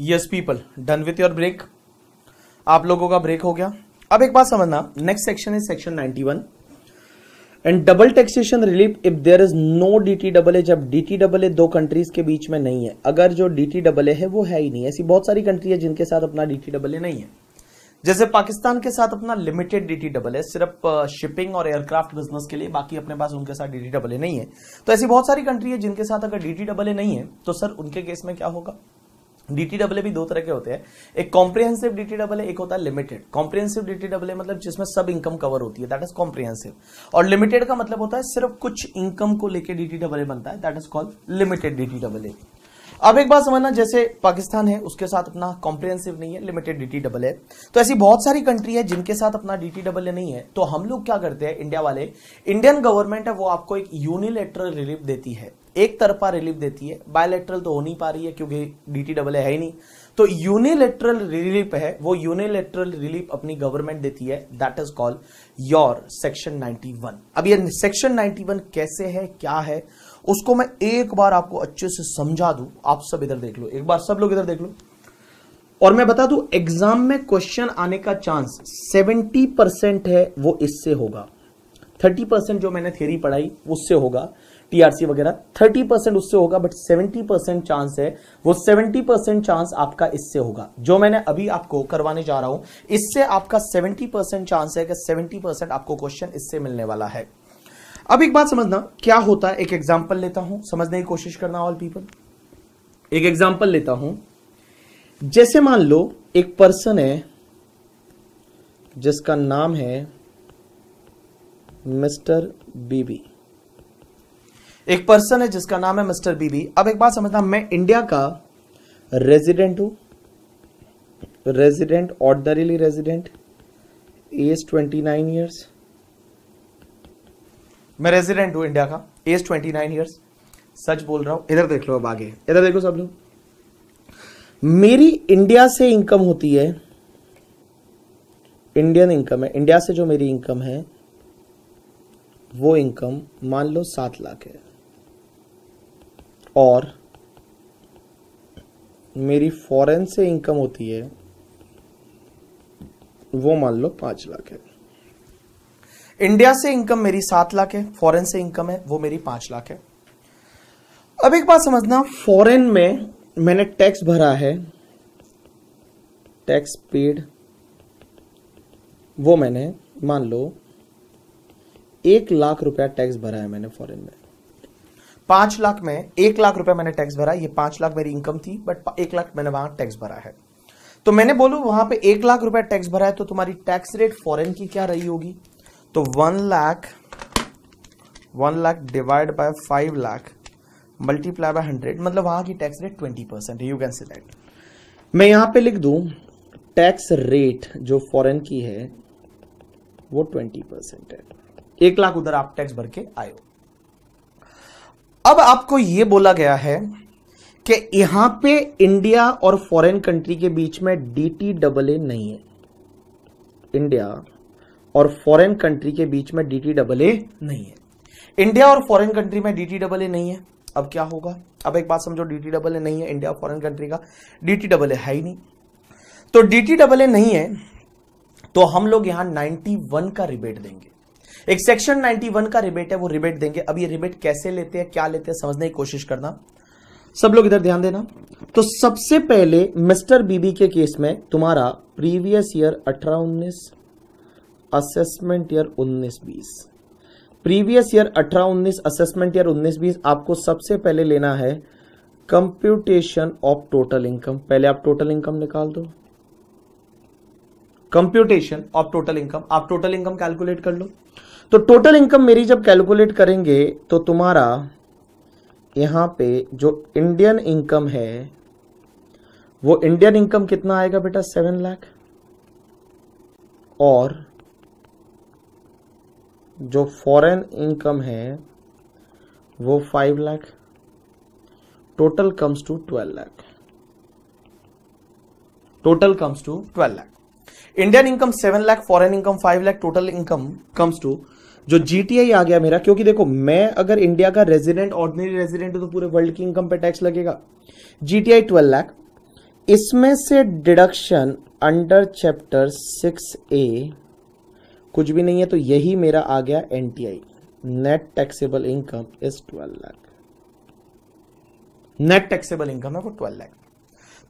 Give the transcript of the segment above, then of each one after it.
Yes people done with your break आप लोगों का ब्रेक हो गया अब एक बात समझना next section is section 91 and double taxation relief if there is no DT double A जब डीटी डबल ए दो कंट्रीज के बीच में नहीं है अगर जो टी डबल ए है वो है ही नहीं ऐसी बहुत सारी कंट्री है जिनके साथ अपना टी डबल ए नहीं है जैसे पाकिस्तान के साथ अपना लिमिटेड टी डबल ए सिर्फ शिपिंग और एयरक्राफ्ट बिजनेस के लिए बाकी अपने पास उनके साथ टी डबल ए नहीं है तो ऐसी बहुत सारी कंट्री है जिनके साथ अगर टी डबल ए नहीं है तो सर उनके केस में क्या होगा डीटीडब्ल्यू भी दो तरह के होते हैं एक कॉम्प्रिहेंसिव डीटीडब्ल्यू एक होता है लिमिटेड कॉम्प्रिहेंसिव डब्ल मतलब जिसमें सब इनकम कवर होती है दैट इज कॉम्प्रिहेंसिव और लिमिटेड का मतलब होता है सिर्फ कुछ इनकम को लेकर डीटीडब्ल्यू बनता है that is called limited DTW अब एक बात समझना जैसे पाकिस्तान है उसके साथ अपना कॉम्प्रिहेंसिव नहीं है लिमिटेड डीटी डबल है तो ऐसी बहुत सारी कंट्री है जिनके साथ अपना डीटी डबल नहीं है तो हम लोग क्या करते हैं इंडिया वाले इंडियन गवर्नमेंट है वो आपको एक यूनिलेटरल रिलीफ देती है एक तरफा रिलीफ देती है बायोलेट्रल तो हो नहीं पा रही है क्योंकि डी टी डबल है ही नहीं तो यूनिलेट्रल रिलीफ है वो यूनिलेट्रल रिलीफ अपनी गवर्नमेंट देती है that is called your section 91 अब ये सेक्शन 91 कैसे है क्या है उसको मैं एक बार आपको अच्छे से समझा दू आप सब इधर देख लो एक बार सब लोग इधर देख लो और मैं बता दू एग्जाम में क्वेश्चन आने का चांस सेवेंटी है वो इससे होगा 30 जो मैंने थ्योरी पढ़ाई उससे होगा टीआरसी वगैरह थर्टी परसेंट उससे होगा बट सेवेंटी परसेंट चांस है वो सेवेंटी परसेंट चांस आपका इससे होगा जो मैंने अभी आपको करवाने जा रहा हूं इससे आपका सेवेंटी परसेंट चांस है कि सेवेंटी परसेंट आपको क्वेश्चन इससे मिलने वाला है अब एक बात समझना क्या होता है एक एग्जाम्पल लेता हूं समझने की कोशिश करना ऑल पीपल एक एग्जाम्पल लेता हूं जैसे मान लो एक पर्सन है जिसका नाम है मिस्टर बीबी एक पर्सन है जिसका नाम है मिस्टर बीबी अब एक बात समझना मैं इंडिया का रेजिडेंट हूं resident orderly resident age twenty nine years मैं रेजिडेंट हूं इंडिया का एज ट्वेंटी नाइन ईयर्स सच बोल रहा हूं इधर देख लो अब आगे इधर देखो सब लोग मेरी इंडिया से इनकम होती है इंडियन इनकम है इंडिया से जो मेरी इनकम है वो इनकम मान लो सात लाख है और मेरी फॉरेन से इनकम होती है वो मान लो पांच लाख है इंडिया से इनकम मेरी सात लाख है फॉरेन से इनकम है वो मेरी पांच लाख है अब एक बात समझना फॉरेन में मैंने टैक्स भरा है टैक्स पेड वो मैंने मान लो एक लाख रुपया टैक्स भरा है मैंने फॉरेन में पांच लाख में एक लाख रुपए मैंने टैक्स भरा ये पांच लाख मेरी इनकम थी बट एक लाख मैंने वहां टैक्स भरा है तो मैंने बोलू वहां पे एक लाख रुपए टैक्स भरा है तो तुम्हारी टैक्स रेट फॉरेन की क्या रही होगी तो one lakh one lakh divide by five lakh multiply by hundred मतलब वहां की tax rate twenty percent you can select मैं यहां पे लिख दू टैक्स रेट जो फॉरेन की है वो ट्वेंटी परसेंट है एक लाख उधर आप टैक्स भर के आए हो अब आपको यह बोला गया है कि यहां पे इंडिया और फॉरेन कंट्री के बीच में डी टी डबल ए नहीं है इंडिया और फॉरेन कंट्री के बीच में डी टी डबल ए नहीं है इंडिया और फॉरेन कंट्री में डी टी डबल ए नहीं है अब क्या होगा अब एक बात समझो डी टी डबल ए नहीं है इंडिया फॉरेन कंट्री का डी टी डबल ए है ही नहीं तो डी टी डबल ए नहीं है तो हम लोग यहां 91 का रिबेट देंगे एक सेक्शन 91 का रिबेट है वो रिबेट देंगे अब ये रिबेट कैसे लेते हैं क्या लेते हैं समझने की कोशिश करना सब लोग इधर ध्यान देना तो सबसे पहले मिस्टर बीबी के केस में तुम्हारा प्रीवियस ईयर अठारह उन्नीस असेसमेंट ईयर उन्नीस बीस प्रीवियस ईयर अठारह उन्नीस असेसमेंट ईयर उन्नीस बीस आपको सबसे पहले लेना है कंप्यूटेशन ऑफ टोटल इनकम पहले आप टोटल इनकम निकाल दो कंप्यूटेशन ऑफ टोटल इनकम आप टोटल इनकम कैलकुलेट कर लो तो टोटल इनकम मेरी जब कैलकुलेट करेंगे तो तुम्हारा यहां पे जो इंडियन इनकम है वो इंडियन इनकम कितना आएगा बेटा सेवन लाख और जो फॉरेन इनकम है वो five lakh total comes to twelve lakh total comes to twelve lakh Indian income seven lakh foreign income five lakh total income comes to जो जीटीआई आ गया मेरा क्योंकि देखो मैं अगर इंडिया का रेजिडेंट ऑर्डिनरी रेजिडेंट हूं तो पूरे वर्ल्ड की इनकम पे टैक्स लगेगा जीटीआई ट्वेल्व लाख इसमें से deduction under chapter six A कुछ भी नहीं है तो यही मेरा आ गया NTI net taxable income is twelve lakh net taxable income है वो ट्वेल्व लाख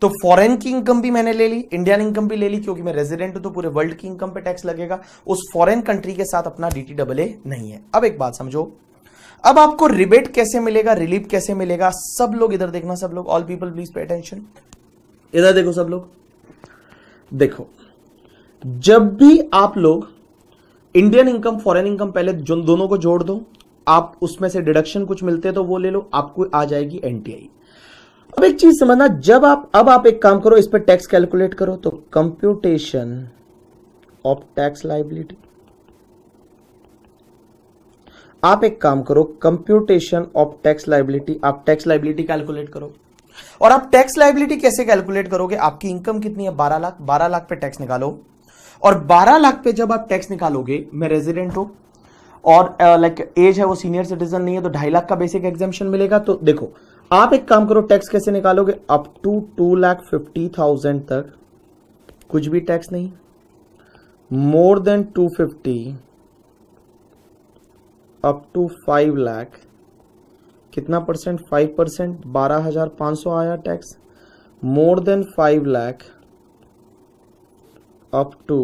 तो फॉरेन की इनकम भी मैंने ले ली इंडियन इनकम भी ले ली क्योंकि मैं रेजिडेंट हूं तो पूरे वर्ल्ड की इनकम पे टैक्स लगेगा उस फॉरेन कंट्री के साथ अपना डी नहीं है अब एक बात समझो अब आपको रिबेट कैसे मिलेगा रिलीफ कैसे मिलेगा सब लोग इधर देखना सब लोग all people please pay attention इधर देखो सब लोग देखो जब भी आप लोग इंडियन इनकम फॉरेन इनकम पहले जो दोनों को जोड़ दो आप उसमें से डिडक्शन कुछ मिलते हैं तो वो ले लो आपको आ जाएगी एनटीआई अब एक चीज समझना जब आप अब आप एक काम करो इस पर टैक्स कैलकुलेट करो तो कंप्यूटेशन ऑफ टैक्स लाइबिलिटी आप एक काम करो कंप्यूटेशन ऑफ टैक्स लाइबिलिटी आप टैक्स लाइबिलिटी कैलकुलेट करो और आप टैक्स लाइबिलिटी कैसे कैलकुलेट करोगे आपकी इनकम कितनी है बारह लाख बारह लाख पे टैक्स निकालो और बारह लाख पे जब आप टैक्स निकालोगे मैं रेजिडेंट हूं और लाइक uh, एज like, है वो सीनियर सिटीजन नहीं है तो ढाई लाख का बेसिक एग्जामेशन मिलेगा तो देखो आप एक काम करो टैक्स कैसे निकालोगे up to two lakh fifty thousand तक कुछ भी टैक्स नहीं more than two fifty up to five lakh कितना परसेंट फाइव परसेंट बारह हजार पांच सौ आया tax more than five lakh up to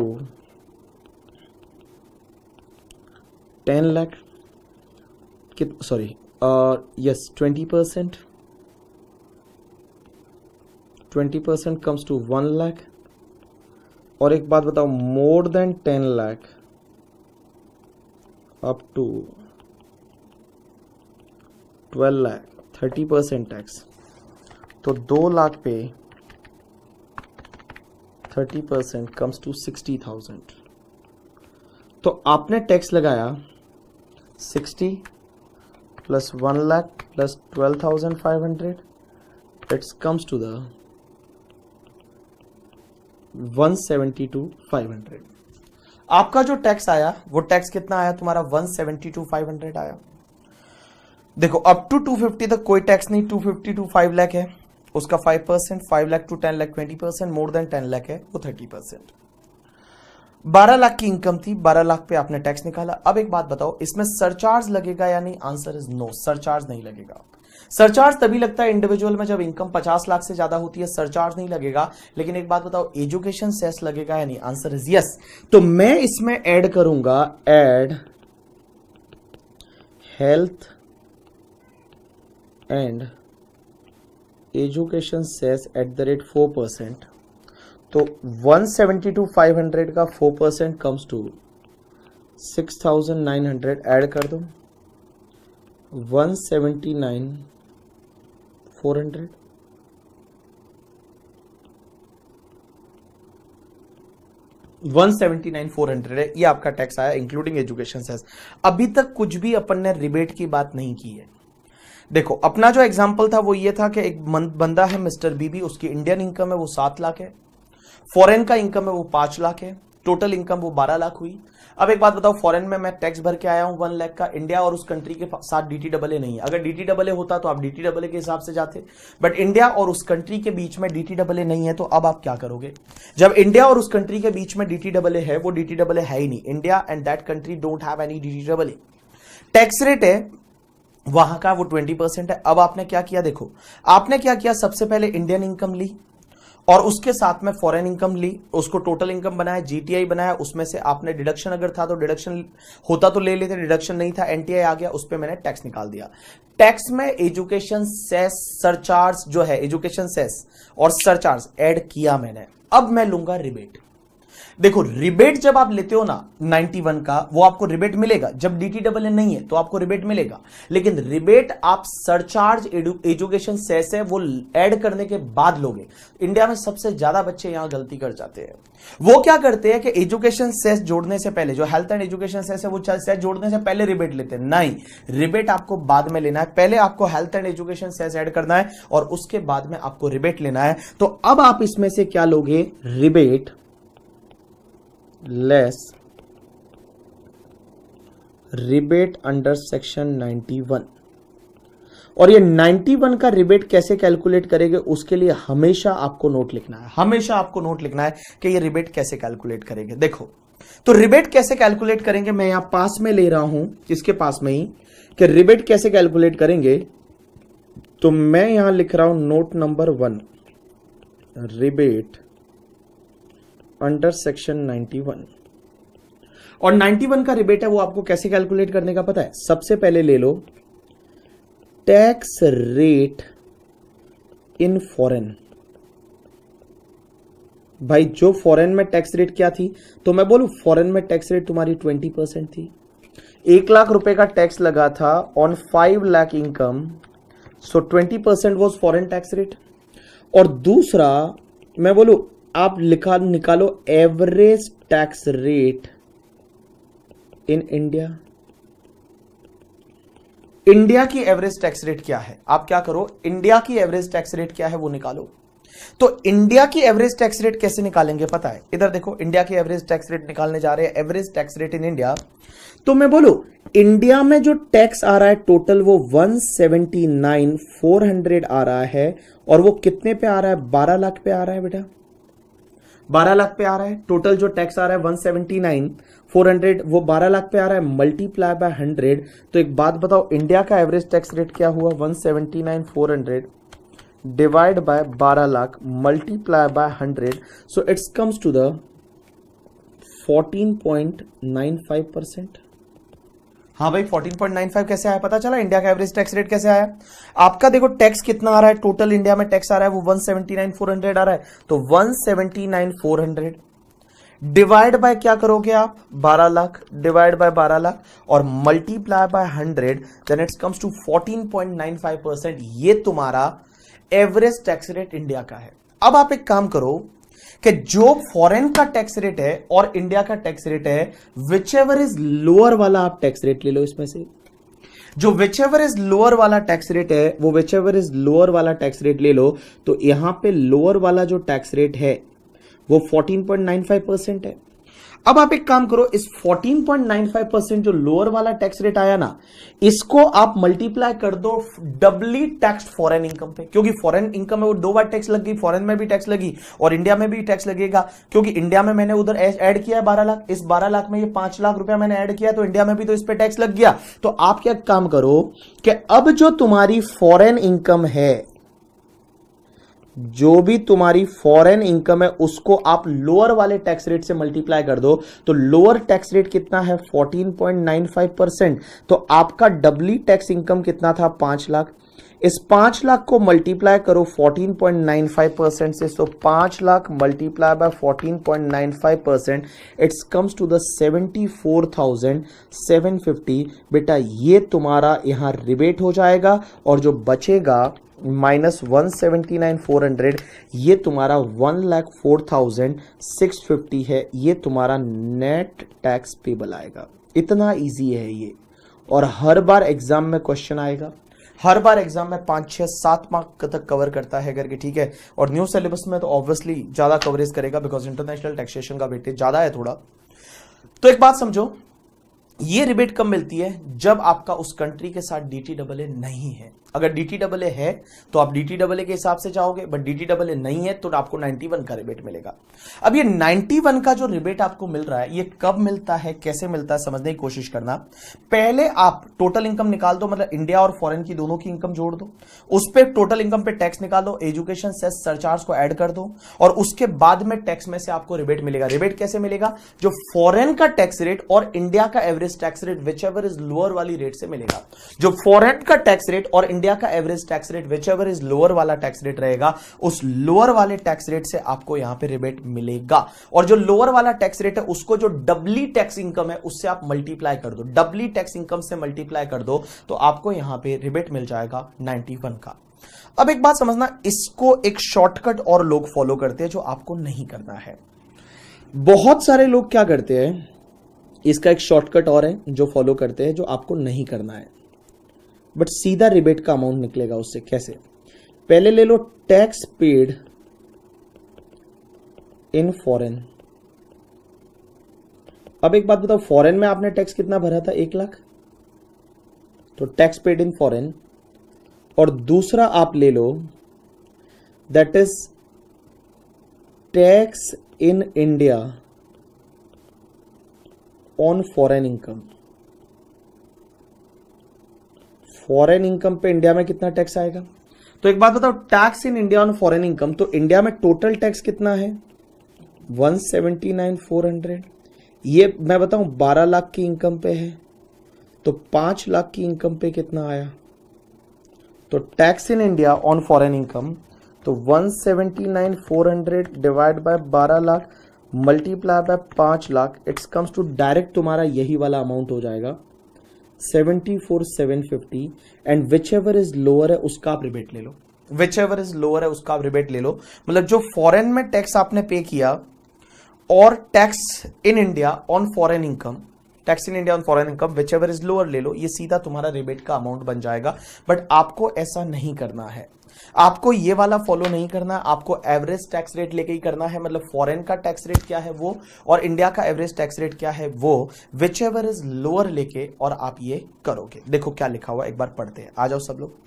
ten lakh sorry yes twenty percent twenty percent comes to one lakh और एक बात बताओ more than ten lakh up to twelve lakh thirty percent tax तो दो लाख पे thirty percent comes to sixty thousand तो आपने tax लगाया sixty plus one lakh plus twelve thousand five hundred it's comes to the one seventy two five hundred आपका जो tax आया वो टैक्स कितना आया तुम्हारा one seventy two five hundred आया देखो अप टू टू फिफ्टी तक कोई टैक्स नहीं two fifty to five lakh है उसका five percent five lakh to ten lakh twenty percent more than ten lakh है वो थर्टी परसेंट बारह लाख की इनकम थी बारह लाख पे आपने टैक्स निकाला अब एक बात बताओ इसमें सरचार्ज लगेगा या नहीं आंसर इज नो सरचार्ज नहीं लगेगा आपका सरचार्ज तभी लगता है इंडिविजुअल में जब इनकम पचास लाख से ज्यादा होती है सरचार्ज नहीं लगेगा लेकिन एक बात बताओ एजुकेशन सेस लगेगा या नहीं आंसर इज यस तो मैं इसमें ऐड करूंगा add health and education cess at the rate four percent तो one seventy two five hundred का four percent comes to six thousand nine hundred add कर दो one seventy nine four hundred one seventy nine four hundred है ये आपका tax आया including education cess अभी तक कुछ भी अपन ने रिबेट की बात नहीं की है देखो अपना जो एग्जाम्पल था वो ये था कि एक बंदा है मिस्टर बीबी उसकी इंडियन इनकम है वो सात लाख है फॉरेन का इनकम है वो पांच लाख है टोटल इनकम वो बारह लाख हुई अब एक बात बताओ फॉरेन में मैं टैक्स भर के आया हूं वन लाख का इंडिया और उस कंट्री के साथ डी टी डबल ए नहीं है अगर डी टी डबल ए होता तो आप डी टी डबल ए के हिसाब से जाते बट इंडिया और उस कंट्री के बीच में डी टी डबल ए नहीं है तो अब आप क्या करोगे जब इंडिया और उस कंट्री के बीच में डी टी डबल ए है वो डी टी डबल ए है ही नहीं India and that country don't have any D T double A tax rate है वहां का वो ट्वेंटी परसेंट है अब आपने क्या किया देखो आपने क्या किया सबसे पहले इंडियन इनकम ली और उसके साथ में फॉरेन इनकम ली उसको टोटल इनकम बनाया जीटीआई बनाया उसमें से आपने डिडक्शन अगर था तो डिडक्शन होता तो ले लेते डिडक्शन नहीं था एनटीआई आ गया उस पर मैंने टैक्स निकाल दिया टैक्स में एजुकेशन सेस सरचार्ज जो है एजुकेशन सेस और सरचार्ज एड किया मैंने अब मैं लूंगा रिबेट देखो रिबेट जब आप लेते हो ना 91 का वो आपको रिबेट मिलेगा जब डी टी डबल नहीं है तो आपको रिबेट मिलेगा लेकिन रिबेट आप सरचार्ज एजुकेशन सेस है वो ऐड करने के बाद लोगे इंडिया में सबसे ज्यादा बच्चे यहां गलती कर जाते हैं वो क्या करते हैं कि एजुकेशन सेस जोड़ने से पहले जो हेल्थ एंड एजुकेशन सेस है वो सेस जोड़ने से पहले रिबेट लेते हैं नहीं रिबेट आपको बाद में लेना है पहले आपको health and education cess add करना है और उसके बाद में आपको रिबेट लेना है तो अब आप इसमें से क्या लोगे rebate less rebate under section 91 और ये 91 का रिबेट कैसे कैलकुलेट करेंगे उसके लिए हमेशा आपको नोट लिखना है हमेशा आपको नोट लिखना है कि ये रिबेट कैसे कैलकुलेट करेंगे देखो तो रिबेट कैसे कैलकुलेट करेंगे मैं यहां पास में ले रहा हूं किसके पास में ही कि रिबेट कैसे कैलकुलेट करेंगे तो मैं यहां लिख रहा हूं note number one rebate under section 91 और 91 का रिबेट है वो आपको कैसे कैलकुलेट करने का पता है सबसे पहले ले लो टैक्स रेट इन फॉरेन भाई जो फॉरेन में टैक्स रेट क्या थी तो मैं बोलू फॉरेन में टैक्स रेट तुम्हारी 20 परसेंट थी एक लाख रुपए का टैक्स लगा था on five lakh income so twenty percent was foreign tax rate और दूसरा मैं बोलू आप लिखा निकालो average tax rate in India India की एवरेज टैक्स रेट क्या है आप क्या करो इंडिया की एवरेज टैक्स रेट क्या है वो निकालो तो इंडिया की एवरेज टैक्स रेट कैसे निकालेंगे पता है इधर देखो इंडिया की एवरेज टैक्स रेट निकालने जा रहे हैं average tax rate in India तो मैं बोलू इंडिया में जो टैक्स आ रहा है टोटल वो 179 400 आ रहा है और वो कितने पे आ रहा है 12 लाख पे आ रहा है बेटा 12 लाख पे आ रहा है टोटल जो टैक्स आ रहा है 179 400 वो 12 लाख पे आ रहा है मल्टीप्लाई बाय 100 तो एक बात बताओ इंडिया का एवरेज टैक्स रेट क्या हुआ 179 400 divide by 12 lakh multiply by 100 so it's comes to the 14.95 percent हाँ भाई 14.95 कैसे आया पता चला इंडिया का एवरेज टैक्स रेट कैसे आया आपका देखो टैक्स कितना आ रहा है टोटल इंडिया में टैक्स आ रहा है वो 179,400 आ रहा है तो 179,400 डिवाइड बाय क्या करोगे आप 12 लाख डिवाइड बाय 12 लाख और multiply by 100 then it's comes to 14.95 percent ये तुम्हारा एवरेज टैक्स रेट इंडिया का है अब आप एक काम करो कि जो फॉरेन का टैक्स रेट है और इंडिया का टैक्स रेट है विच एवर इज लोअर वाला आप टैक्स रेट ले लो इसमें से जो विच एवर इज लोअर वाला टैक्स रेट है वो विच एवर इज लोअर वाला टैक्स रेट ले लो तो यहां पे लोअर वाला जो टैक्स रेट है वो 14.95 परसेंट है अब आप एक काम करो इस 14.95 परसेंट जो लोअर वाला टैक्स रेट आया ना इसको आप मल्टीप्लाई कर दो डबली टैक्स फॉरेन इनकम पे क्योंकि फॉरेन इनकम में वो दो बार टैक्स लगी फॉरेन में भी टैक्स लगी और इंडिया में भी टैक्स लगेगा क्योंकि इंडिया में मैंने उधर ऐड किया है बारह लाख इस बारह लाख में ये पांच लाख रुपया मैंने ऐड किया तो इंडिया में भी तो इस पर टैक्स लग गया तो आप क्या काम करो कि अब जो तुम्हारी फॉरेन इनकम है जो भी तुम्हारी फॉरेन इनकम है उसको आप लोअर वाले टैक्स रेट से मल्टीप्लाई कर दो तो लोअर टैक्स रेट कितना है 14.95 परसेंट तो आपका डबली टैक्स इनकम कितना था पांच लाख इस पांच लाख को मल्टीप्लाई करो 14.95 परसेंट से तो पांच lakh multiply by 14.95 percent it's comes to the 74,750 बेटा ये तुम्हारा यहां रिबेट हो जाएगा और जो बचेगा minus one seventy nine four hundred ये तुम्हारा one lakh four thousand six fifty है ये तुम्हारा नेट टैक्स पेबल आएगा इतना इजी है ये और हर बार एग्जाम में क्वेश्चन आएगा हर बार एग्जाम में पाँच छः सात मार्क तक कवर करता है करके ठीक है और न्यू सिलेबस में तो ऑब्वियसली ज़्यादा कवरेज करेगा बिकॉज इंटरनेशनल टैक्सेशन का वेटेज ज़्यादा है थोड़ा तो एक बात समझो ये रिबेट कब मिलती है जब आपका उस कंट्री के साथ डी टी डबल ए नहीं है अगर डी टी डबल ए है तो आप डी टी डबल ए के हिसाब से जाओगे but D T double A नहीं है तो आपको 91 का रिबेट मिलेगा अब ये 91 का जो रिबेट आपको मिल रहा है ये कब मिलता है कैसे मिलता है समझने की कोशिश करना पहले आप टोटल इनकम निकाल दो मतलब इंडिया और फॉरेन की दोनों की इनकम जोड़ दो उस पर टोटल इनकम पे टैक्स निकाल दो एजुकेशन सेस सरचार्ज को एड कर दो और उसके बाद में टैक्स में से आपको रिबेट मिलेगा रिबेट कैसे मिलेगा जो फॉरेन का टैक्स रेट और इंडिया का average tax rate whichever is lower वाली रेट से मिलेगा जो फॉरेन का टैक्स रेट और इंडिया का average tax rate whichever is lower वाला टैक्स रेट रहेगा उस लोअर वाले टैक्स रेट से आपको यहां पे रिबेट मिलेगा और जो लोअर वाला टैक्स रेट है उसको जो डबली टैक्स इनकम है उससे आप मल्टीप्लाई कर दो डबली टैक्स इनकम से मल्टीप्लाई कर दो तो आपको यहां पे रिबेट मिल जाएगा 91 का अब एक बात समझना इसको एक शॉर्टकट और लोग फॉलो करते हैं जो आपको नहीं करना है बहुत सारे लोग क्या करते हैं इसका एक शॉर्टकट और है जो फॉलो करते हैं जो आपको नहीं करना है बट सीधा रिबेट का अमाउंट निकलेगा उससे कैसे पहले ले लो टैक्स पेड इन फॉरेन अब एक बात बताओ फॉरेन में आपने टैक्स कितना भरा था एक लाख तो टैक्स पेड इन फॉरेन और दूसरा आप ले लो that is tax in India on foreign income foreign income पे इंडिया में कितना टैक्स आएगा तो एक बात बताओ tax in India on foreign income तो इंडिया में टोटल टैक्स कितना है वन ये मैं बताऊं बारह लाख की इनकम पे है तो पांच लाख की इनकम पे कितना आया तो tax in India on foreign income तो one four hundred divide by बारह लाख मल्टीप्लाई बाय पांच lakh it's comes to direct तुम्हारा यही वाला अमाउंट हो जाएगा seventy four seven fifty and whichever is lower है उसका आप रिबेट ले लो विच एवर इज लोअर है उसका आप रिबेट ले लो मतलब जो फॉरेन में टैक्स आपने पे किया और tax in India on foreign income tax in India on foreign income whichever is lower ले लो ये सीधा तुम्हारा रिबेट का अमाउंट बन जाएगा बट आपको ऐसा नहीं करना है आपको ये वाला फॉलो नहीं करना है आपको एवरेज टैक्स रेट लेके ही करना है मतलब फॉरेन का टैक्स रेट क्या है वो और इंडिया का एवरेज टैक्स रेट क्या है वो विच एवर इज लोअर लेके और आप ये करोगे देखो क्या लिखा हुआ एक बार पढ़ते हैं आ जाओ सब लोग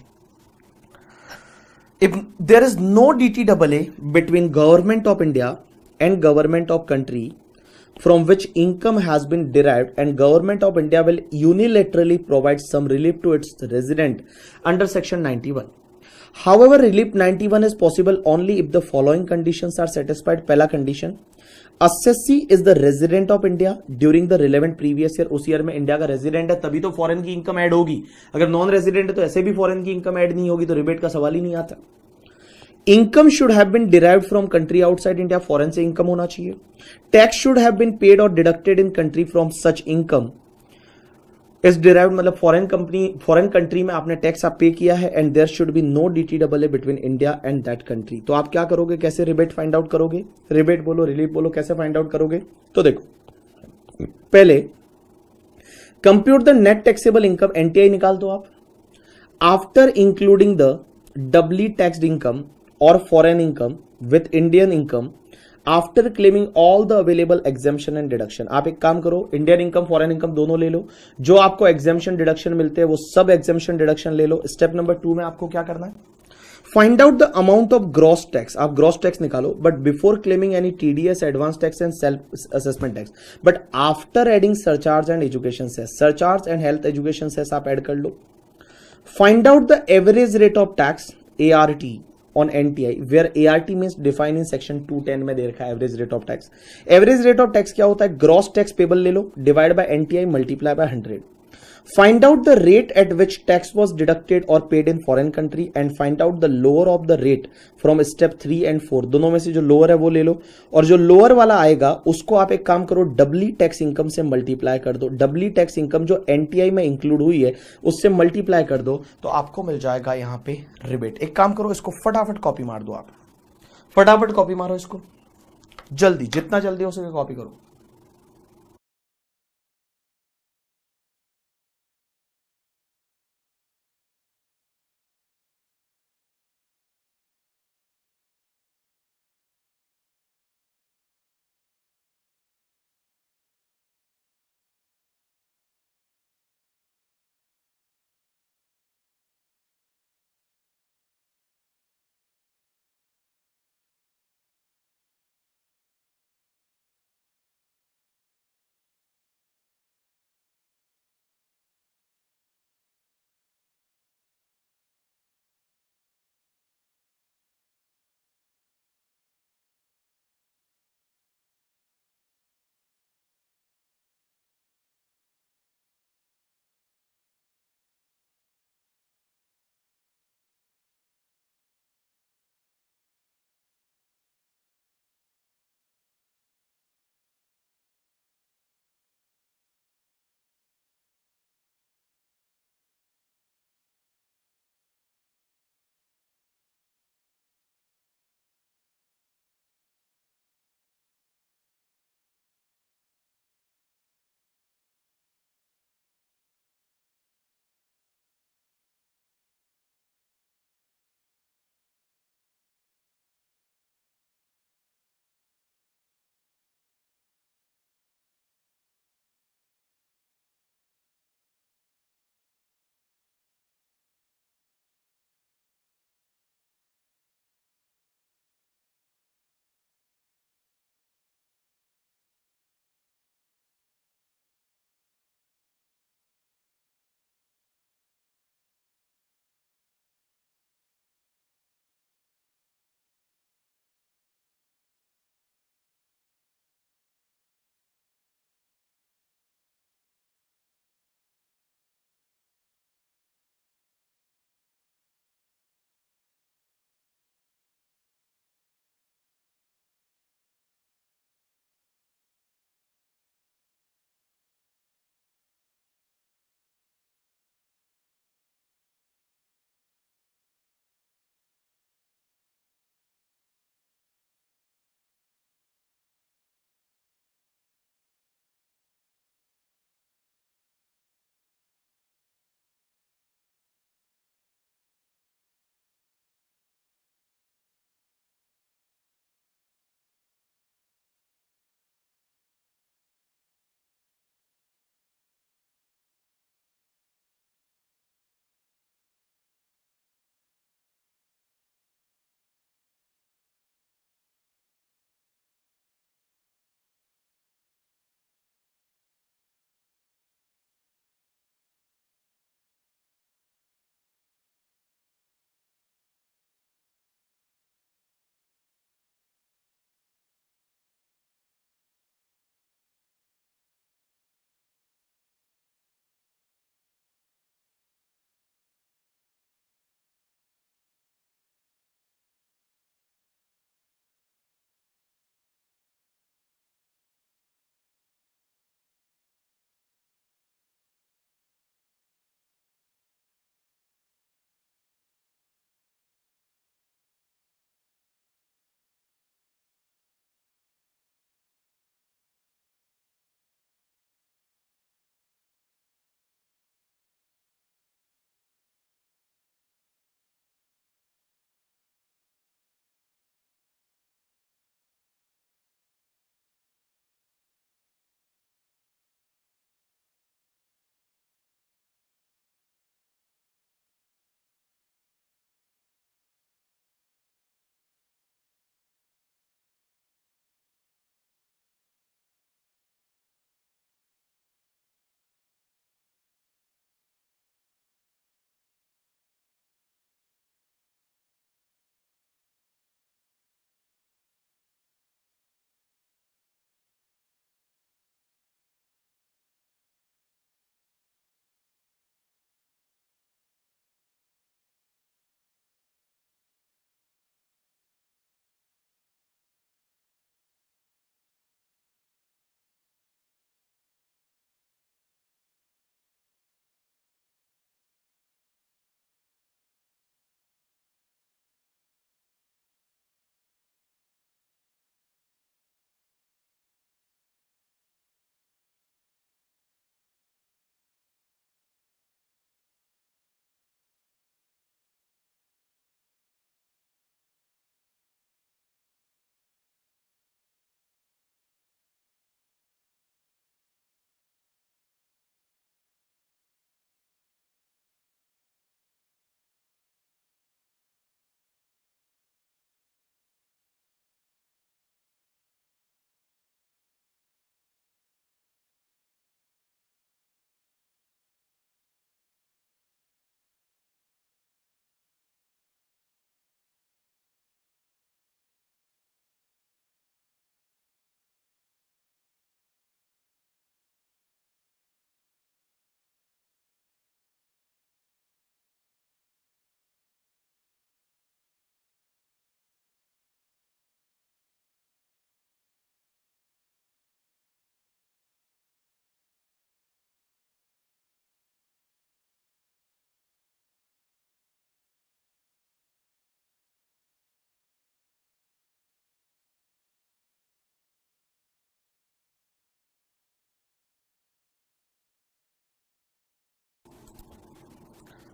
if there is no D between government of India and government of country from which income has been derive and government of India will unilaterally provide some relief to its resident under section ninety one However, relief 91 is possible only if the following conditions are satisfied. पहला condition assessee is the resident of India during the relevant previous year उस ईयर में India का resident है तभी तो फॉरन की income add होगी अगर नॉन रेजिडेंट है तो ऐसे भी फॉरन की इनकम एड नहीं होगी तो रिबेट का सवाल ही नहीं आता income should have been derive from country outside India foreign से इनकम होना चाहिए tax should have been paid और deducted in country from such income is derive मतलब फॉरेन कंपनी फॉरेन कंट्री में आपने टैक्स आप पे किया है and there should be no D T double A between India and that country तो आप क्या करोगे कैसे रिबेट फाइंड आउट करोगे रिबेट बोलो रिलीफ बोलो कैसे फाइंड आउट करोगे तो देखो पहले compute the net taxable income NTI निकाल दो आप after including the doubly taxed income और foreign income with Indian income after claiming all the available exemption and deduction आप एक काम करो इंडियन इनकम फॉरन इनकम दोनों ले लो जो आपको एग्जामेशन डिडक्शन मिलते हैं वो सब एग्जामेशन डिडक्शन ले लो स्टेप नंबर टू में आपको क्या करना है find out the amount of gross tax आप ग्रॉस टैक्स निकालो but before claiming any TDS advance tax and self assessment tax but after adding surcharge and education cess surcharge and health education cess आप add कर लो find out the average rate of tax A R T on NTI where ART means define in section 210 में दे रखा है average rate of tax average rate of tax क्या होता है ग्रॉस टैक्स पेबल ले लो divide by NTI multiply by hundred find out the rate at which tax was deducted और paid in foreign country and find out the lower of the rate from step three and four दोनों में से जो lower है वो ले लो और जो लोअर वाला आएगा उसको आप एक काम करो डब्ली टैक्स इनकम से मल्टीप्लाई कर दो डब्ली टैक्स इनकम जो एनटीआई में इंक्लूड हुई है उससे मल्टीप्लाई कर दो तो आपको मिल जाएगा यहाँ पे रिबेट एक काम करो इसको फटाफट कॉपी मार दो आप फटाफट कॉपी मारो इसको जल्दी जितना जल्दी हो सके कॉपी करो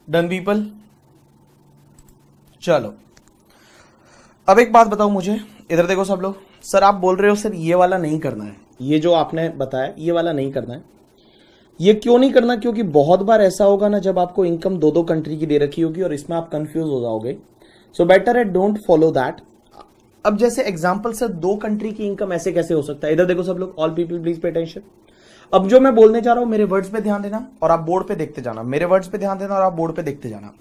डन पीपल चलो अब एक बात बताओ मुझे इधर देखो सब लोग सर आप बोल रहे हो सर ये वाला नहीं करना है ये जो आपने बताया ये वाला नहीं करना है ये क्यों नहीं करना क्योंकि बहुत बार ऐसा होगा ना जब आपको इनकम दो दो कंट्री की दे रखी होगी और इसमें आप कंफ्यूज हो जाओगे सो बेटर है डोंट फॉलो दैट अब जैसे एग्जाम्पल सर दो कंट्री की इनकम ऐसे कैसे हो सकता है इधर देखो सब लोग all people please pay tension अब जो मैं बोलने जा रहा हूं मेरे वर्ड्स पे ध्यान देना और आप बोर्ड पे देखते जाना मेरे वर्ड्स पे ध्यान देना और आप बोर्ड पे देखते जाना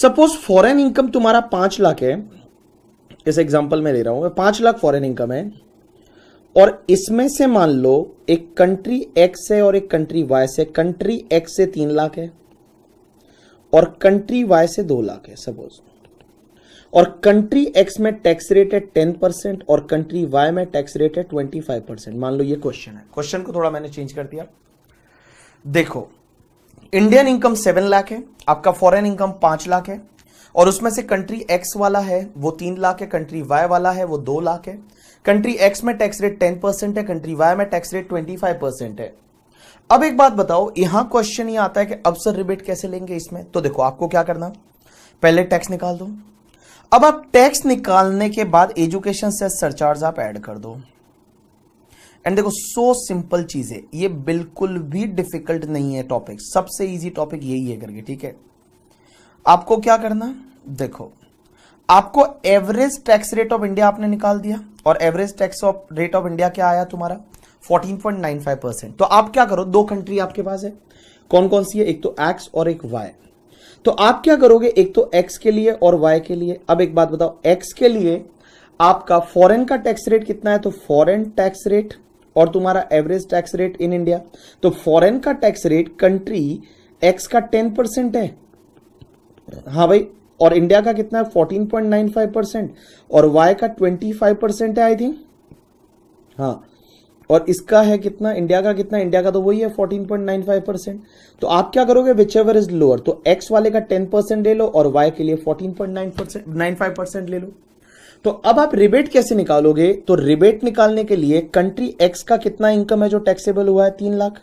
सपोज फॉरेन इनकम तुम्हारा पांच लाख है इस एग्जाम्पल में ले रहा हूं पांच लाख फॉरेन इनकम है और इसमें से मान लो एक कंट्री एक्स है और एक कंट्री वाई से कंट्री एक्स से तीन लाख है और कंट्री वाई से दो लाख है सपोज और कंट्री एक्स में टैक्स रेट है टेन परसेंट और कंट्री वाई में टैक्स रेट है ट्वेंटी फाइव परसेंट मान लो ये क्वेश्चन है क्वेश्चन को थोड़ा मैंने चेंज कर दिया देखो इंडियन इनकम सेवन लाख है आपका फॉरेन इनकम पांच लाख है और उसमें से कंट्री एक्स वाला है वो तीन लाख है कंट्री वाई वाला है वो दो लाख है कंट्री एक्स में टैक्स रेट टेन परसेंट है कंट्री वाई में tax rate twenty five percent है अब एक बात बताओ यहां क्वेश्चन ये आता है कि अब सर रिबेट कैसे लेंगे इसमें तो देखो आपको क्या करना पहले टैक्स निकाल दो अब आप टैक्स निकालने के बाद एजुकेशन से सरचार्ज आप ऐड कर दो एंड देखो सो सिंपल चीज है ये बिल्कुल भी डिफिकल्ट नहीं है टॉपिक सबसे इजी टॉपिक यही है करके ठीक है आपको क्या करना है देखो आपको average tax rate of India आपने निकाल दिया और average tax of rate of India क्या आया तुम्हारा 14.95 परसेंट तो आप क्या करो दो कंट्री आपके पास है कौन कौन सी है एक तो एक्स और एक वाई तो आप क्या करोगे एक तो एक्स के लिए और वाई के लिए अब एक बात बताओ एक्स के लिए आपका फॉरेन का टैक्स रेट कितना है तो फॉरेन टैक्स रेट और तुम्हारा average tax rate in India तो फॉरेन का टैक्स रेट कंट्री एक्स का टेन परसेंट है हाँ भाई और इंडिया का कितना है fourteen point nine five percent और वाई का ट्वेंटी फाइव परसेंट है आई थिंक हाँ और इसका है कितना इंडिया का कितना इंडिया का तो वही है fourteen point nine five percent तो आप क्या करोगे विच एवर इज लोअर तो एक्स वाले का टेन परसेंट ले लो और वाई के लिए fourteen point nine percent nine five percent ले लो तो अब आप रिबेट कैसे निकालोगे तो रिबेट निकालने के लिए कंट्री एक्स का कितना इनकम है जो टैक्सेबल हुआ है तीन लाख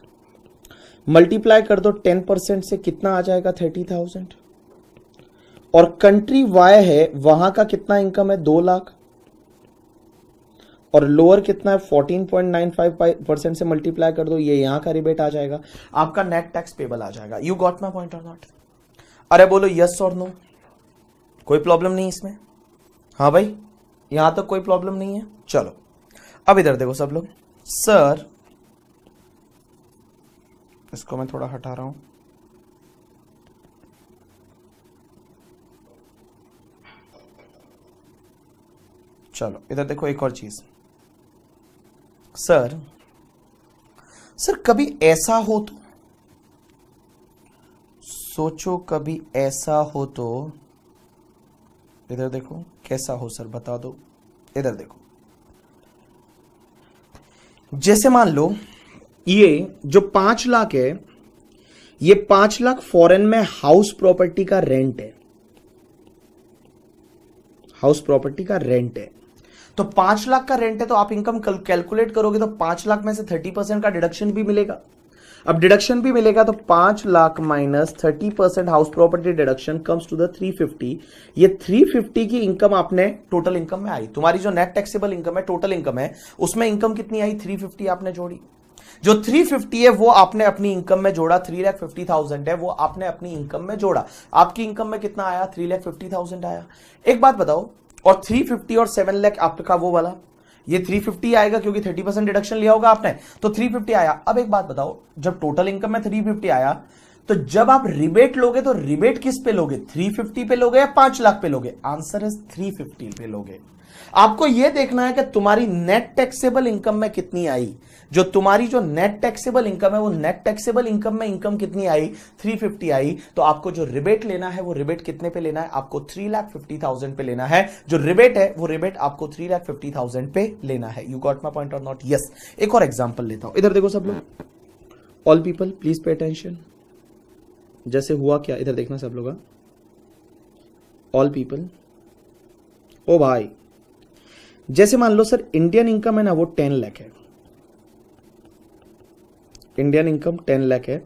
मल्टीप्लाई कर दो टेन परसेंट से कितना आ जाएगा थर्टी थाउजेंड और कंट्री वाई है वहां का कितना इनकम है दो लाख और लोअर कितना है 14.95 परसेंट से मल्टीप्लाई कर दो ये यहां का रिबेट आ जाएगा आपका नेट टैक्स पेबल आ जाएगा यू गॉट माई पॉइंट और नॉट अरे बोलो यस और नो कोई प्रॉब्लम नहीं इसमें हाँ भाई यहां तक तो कोई प्रॉब्लम नहीं है चलो अब इधर देखो सब लोग सर इसको मैं थोड़ा हटा रहा हूं चलो इधर देखो एक और चीज़ सर सर कभी ऐसा हो तो सोचो कभी ऐसा हो तो इधर देखो कैसा हो सर बता दो इधर देखो जैसे मान लो ये जो पांच लाख है ये पांच लाख फॉरेन में हाउस प्रॉपर्टी का रेंट है हाउस प्रॉपर्टी का रेंट है तो पांच लाख का रेंट है तो आप इनकम कैलकुलेट करोगे तो पांच लाख में से थर्टी परसेंट का डिडक्शन भी मिलेगा अब डिडक्शन भी मिलेगा तो पांच lakh minus thirty percent house property deduction comes to the three fifty ये थ्री फिफ्टी की इनकम आपने टोटल इनकम में आई तुम्हारी जो नेट टैक्सेबल इनकम है टोटल इनकम है उसमें इनकम कितनी आई थ्री फिफ्टी आपने जोड़ी जो 350 है वो आपने अपनी इनकम में जोड़ा थ्री लैख फिफ्टी थाउजेंड है वो आपने अपनी इनकम में जोड़ा आपकी इनकम में कितना आया थ्री लैख फिफ्टी थाउजेंड आया एक बात बताओ और 350 और 7 लाख आपका वो वाला ये 350 आएगा क्योंकि 30 परसेंट डिडक्शन लिया होगा आपने तो 350 आया अब एक बात बताओ जब टोटल इनकम में 350 आया तो जब आप रिबेट लोगे तो रिबेट किस पे लोगे 350 पे लोगे या पांच लाख पे लोगे आंसर इज 350 पे लोगे आपको यह देखना है कि तुम्हारी नेट टैक्सेबल इनकम में कितनी आई जो तुम्हारी जो नेट टैक्सेबल इनकम है वो नेट टैक्सेबल इनकम में इनकम कितनी आई 350 आई तो आपको जो रिबेट लेना है वो रिबेट कितने पे लेना है आपको थ्री लाख फिफ्टी थाउजेंड पे लेना है जो रिबेट है वो रिबेट आपको थ्री लाख फिफ्टी थाउजेंड पे लेना है यू गॉट माई पॉइंट और नॉट यस एक और एग्जाम्पल लेता हूं इधर देखो सब लोग all people please pay attention जैसे हुआ क्या इधर देखना सब लोग ऑल हाँ। पीपल ओ भाई जैसे मान लो सर इंडियन इनकम है ना वो टेन लैख है इंडियन इनकम टेन लैख है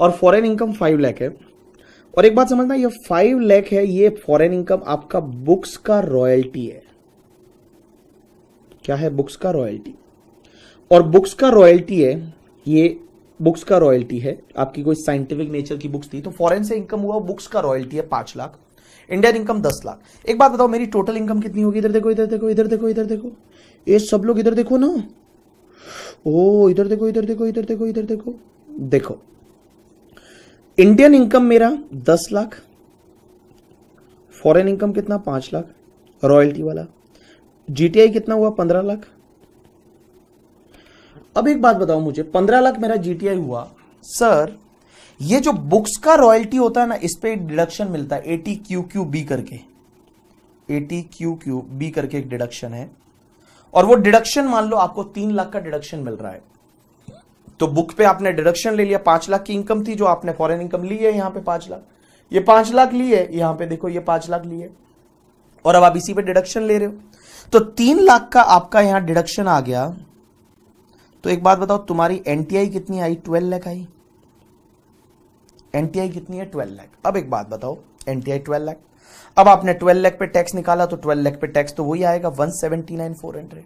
और फॉरेन इनकम फाइव लैख है और एक बात समझना ये फाइव लैख है ये फॉरेन इनकम आपका बुक्स का रॉयल्टी है क्या है बुक्स का रॉयल्टी और बुक्स का रॉयल्टी है ये बुक्स का रॉयल्टी है आपकी कोई साइंटिफिक नेचर की बुक्स थी तो फॉरेन से इनकम हुआ बुक्स का रॉयल्टी है पांच लाख इंडियन इनकम दस लाख एक बात बताओ मेरी टोटल इनकम कितनी होगी इधर देखो इधर देखो इधर देखो इधर देखो ये सब लोग इधर देखो ना ओ इधर देखो इधर देखो इधर देखो इधर देखो देखो इंडियन इनकम मेरा दस लाख फॉरेन इनकम कितना पांच लाख रॉयल्टी वाला जीटीआई कितना हुआ पंद्रह लाख अब एक बात बताओ मुझे पंद्रह लाख मेरा जीटीआई हुआ सर ये जो बुक्स का रॉयल्टी होता है ना इस पर डिडक्शन मिलता है एटी क्यू क्यू बी करके एटी क्यू क्यू बी करके एक डिडक्शन है और वो डिडक्शन मान लो आपको तीन लाख का डिडक्शन मिल रहा है तो बुक पे आपने डिडक्शन ले लिया पांच लाख की इनकम थी जो आपने फॉरेन इनकम ली है यहां पे पांच लाख ये पांच लाख ली है यहां पे देखो ये पांच लाख ली है और अब आप इसी पे डिडक्शन ले रहे हो तो तीन लाख का आपका यहां डिडक्शन आ गया तो एक बात बताओ तुम्हारी एनटीआई कितनी आई ट्वेल्व लैख आई एनटीआई कितनी है ट्वेल्व लैख अब एक बात बताओ एनटीआई ट्वेल्व लैख अब आपने 12 लाख पे टैक्स निकाला तो 12 लाख पे टैक्स तो वही आएगा 179,400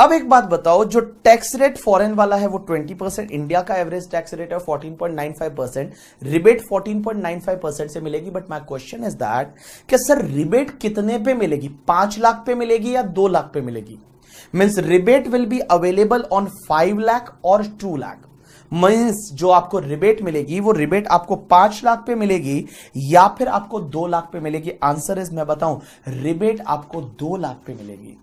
अब एक बात बताओ जो टैक्स रेट फॉरेन वाला है वो 20 परसेंट इंडिया का एवरेज टैक्स रेट है 14.95 परसेंट रिबेट 14.95 परसेंट से मिलेगी but my question is that कि सर रिबेट कितने पे मिलेगी पांच लाख पे मिलेगी या दो लाख पे मिलेगी means rebate will be available on five lakh और टू लाख मीन्स जो आपको रिबेट मिलेगी वो रिबेट आपको पांच लाख पे मिलेगी या फिर आपको दो लाख पे मिलेगी आंसर इज मैं बताऊं रिबेट आपको दो लाख पे मिलेगी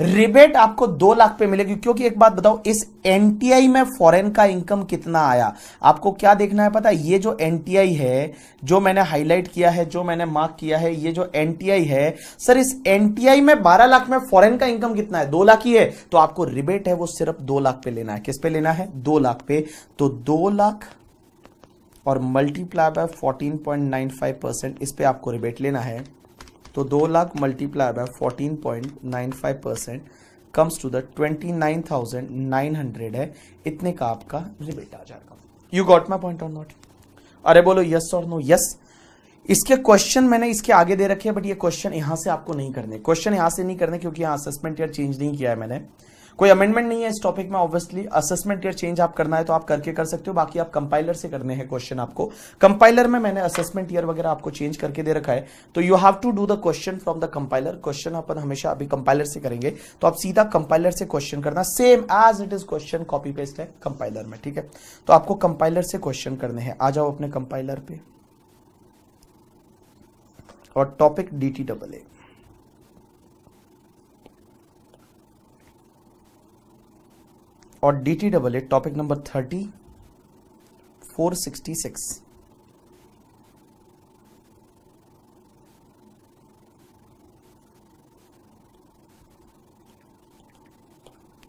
रिबेट आपको दो लाख पे मिलेगी क्योंकि एक बात बताओ इस एनटीआई में फॉरेन का इनकम कितना आया आपको क्या देखना है पता ये जो एनटीआई है जो मैंने हाईलाइट किया है जो मैंने मार्क किया है ये जो एनटीआई है सर इस एनटीआई में बारह लाख में फॉरेन का इनकम कितना है दो लाख ही है तो आपको रिबेट है वो सिर्फ दो लाख पे लेना है किस पे लेना है दो लाख पे तो दो लाख और मल्टीप्लाई बाय 14.95 परसेंट इस पे आपको रिबेट लेना है तो दो lakh multiply by fourteen point nine five percent comes to the twenty nine thousand nine hundred है इतने का आपका रिबेट आ जाएगा यू गॉट माई पॉइंट और नॉट अरे बोलो यस और नो यस इसके क्वेश्चन मैंने इसके आगे दे रखे हैं बट ये क्वेश्चन यहां से आपको नहीं करने क्वेश्चन यहां से नहीं करने क्योंकि यहां असेसमेंट या चेंज नहीं किया है मैंने कोई अमेंडमेंट नहीं है इस टॉपिक में ऑब्वियसली असेसमेंट ईयर चेंज आप करना है तो आप करके कर सकते हो बाकी आप कंपाइलर से करने हैं क्वेश्चन आपको कंपाइलर में मैंने असेसमेंट ईयर वगैरह आपको चेंज करके दे रखा है तो you have to do the question from the compiler question अपन हमेशा अभी कंपाइलर से करेंगे तो आप सीधा कंपाइलर से क्वेश्चन करना same as it is question copy paste है कंपाइलर में ठीक है तो आपको कंपाइलर से क्वेश्चन करने हैं आ जाओ अपने कंपाइलर पे और topic D T double A और D T double A topic number thirty four sixty six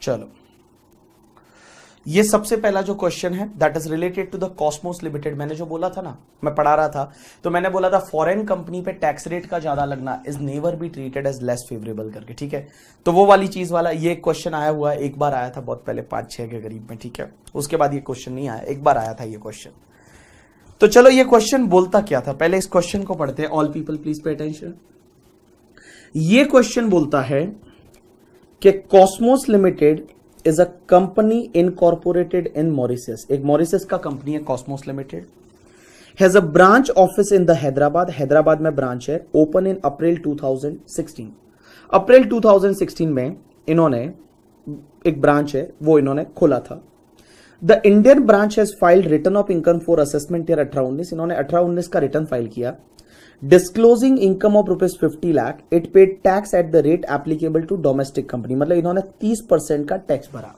चलो ये सबसे पहला जो क्वेश्चन है that is related to the Cosmos Limited मैंने जो बोला था ना मैं पढ़ा रहा था तो मैंने बोला था फॉरेन कंपनी पे टैक्स रेट का ज्यादा लगना is never be treated as less favourable करके ठीक है तो वो वाली चीज वाला ये क्वेश्चन आया हुआ है एक बार आया था बहुत पहले पांच छह के करीब में ठीक है उसके बाद ये क्वेश्चन नहीं आया एक बार आया था ये क्वेश्चन तो चलो ये क्वेश्चन बोलता क्या था पहले इस क्वेश्चन को पढ़ते हैं all people please pay attention ये क्वेश्चन बोलता है कि Cosmos Limited is a company incorporated in Mauritius एक मॉरिशियस का कंपनी है Cosmos Limited has a branch office in the Hyderabad Hyderabad में ब्रांच है ओपन इन अप्रैल 2016 अप्रैल 2016 में इन्होंने एक ब्रांच है वो इन्होंने खोला था the Indian branch has filed return of income for assessment year अठारह उन्नीस इन्होंने अठारह उन्नीस का रिटर्न फाइल किया disclosing income of rupees fifty lakh it paid tax at the rate applicable to domestic company मतलब इन्होंने तीस परसेंट का टैक्स भरा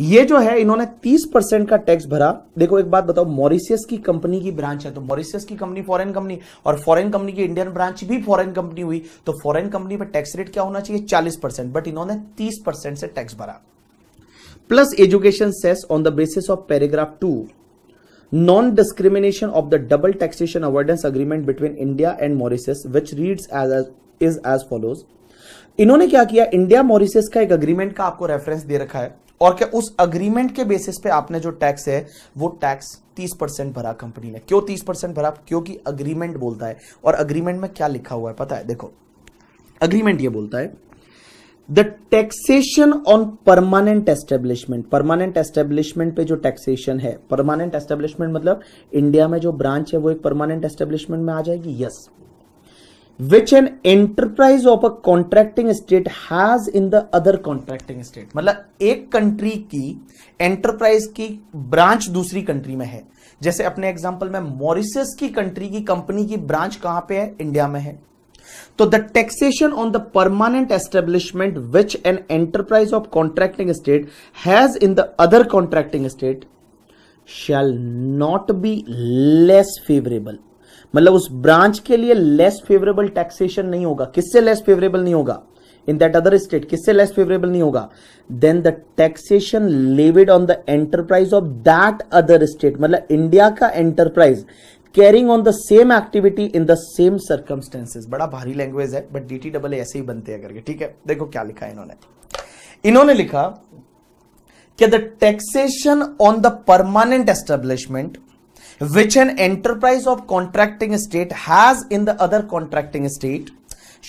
ये जो है इन्होंने 30 परसेंट का टैक्स भरा देखो एक बात बताओ मॉरिशियस की कंपनी की ब्रांच है तो मॉरिशियस की कंपनी फॉरेन कंपनी और फॉरेन कंपनी की इंडियन ब्रांच भी फॉरेन कंपनी हुई तो फॉरेन कंपनी पर टैक्स रेट क्या होना चाहिए चालीस परसेंट बट इन्होंने तीस परसेंट से टैक्स भरा plus education cess on the basis of paragraph two non discrimination of the double taxation avoidance agreement between india and mauritius which reads as, as is as follows इन्होंने क्या किया India Mauritius का एक agreement का आपको reference दे रखा है और क्या उस अग्रीमेंट के बेसिस पे आपने जो टैक्स है वो टैक्स 30 परसेंट भरा कंपनी ने क्यों 30 परसेंट भरा क्योंकि अग्रीमेंट बोलता है और अग्रीमेंट में क्या लिखा हुआ है पता है देखो अग्रीमेंट ये बोलता है the taxation on permanent establishment permanent establishment पे जो टैक्सेशन है परमानेंट एस्टेब्लिशमेंट मतलब इंडिया में जो ब्रांच है वो एक परमानेंट एस्टेब्लिशमेंट में आ जाएगी yes which an enterprise of a contracting state has in the other contracting state मतलब एक कंट्री की एंटरप्राइज की ब्रांच दूसरी कंट्री में है जैसे अपने एग्जाम्पल में मॉरिसस की कंट्री की कंपनी की ब्रांच कहां पे है इंडिया में है तो the taxation on the permanent establishment which an enterprise of contracting state has in the other contracting state shall not be less favourable मतलब उस ब्रांच के लिए लेस फेवरेबल टैक्सेशन नहीं होगा किससे लेस फेवरेबल नहीं होगा इन दैट अदर स्टेट किससे लेस फेवरेबल नहीं होगा than the taxation levied on the enterprise of that other state मतलब इंडिया का enterprise carrying on the same activity in the same circumstances बड़ा भारी लैंग्वेज है बट डी टी डबल ऐसे ही बनते हैं करके ठीक है देखो क्या लिखा इन्होंने इन्होंने लिखा कि the taxation on the permanent establishment which an enterprise of contracting state has in the other contracting state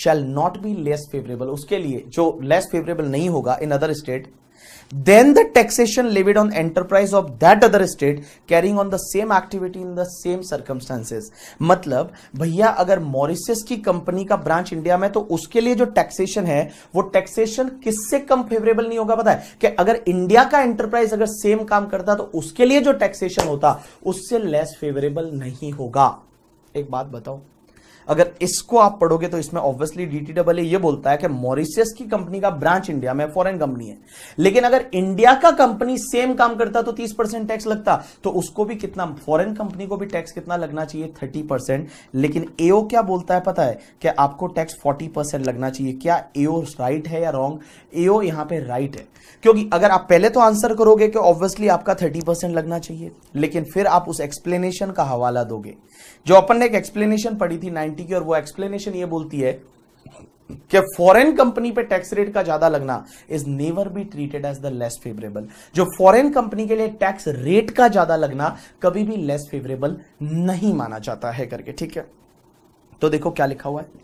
shall not be less favourable उसके लिए जो लेस फेवरेबल नहीं होगा in other state then the taxation levied on enterprise of that other state carrying on the same activity in the same circumstances मतलब भैया अगर Mauritius की company का ब्रांच इंडिया में तो उसके लिए जो टैक्सेशन है वो टैक्सेशन किससे कम फेवरेबल नहीं होगा पता है कि अगर इंडिया का एंटरप्राइज अगर सेम काम करता तो उसके लिए जो टैक्सेशन होता उससे लेस फेवरेबल नहीं होगा एक बात बताओ अगर इसको आप पढ़ोगे तो इसमें ऑब्वियसली डीटीडब्ल्यू ये बोलता है कि मॉरिशियस की कंपनी का ब्रांच इंडिया में फॉरेन कंपनी है लेकिन अगर इंडिया का कंपनी सेम काम करता तो 30 परसेंट टैक्स लगता तो उसको भी कितना फॉरेन कंपनी को भी टैक्स कितना लगना चाहिए 30 परसेंट लेकिन एओ क्या बोलता है पता है कि आपको टैक्स फोर्टी परसेंट लगना चाहिए क्या एओ राइट है या रॉन्ग एओ यहां पर राइट है क्योंकि अगर आप पहले तो आंसर करोगे कि ऑब्वियसली आपका थर्टी लगना चाहिए लेकिन फिर आप उस एक्सप्लेनेशन का हवाला दोगे जो अपन ने एक एक्सप्लेनेशन पढ़ी थी नाइन 1990 की और वो एक्सप्लेनेशन ये बोलती है कि फॉरेन कंपनी पे टैक्स रेट का ज्यादा लगना is never be treated as the less favourable जो फॉरेन कंपनी के लिए टैक्स रेट का ज्यादा लगना कभी भी लेस फेवरेबल नहीं माना जाता है करके ठीक है तो देखो क्या लिखा हुआ है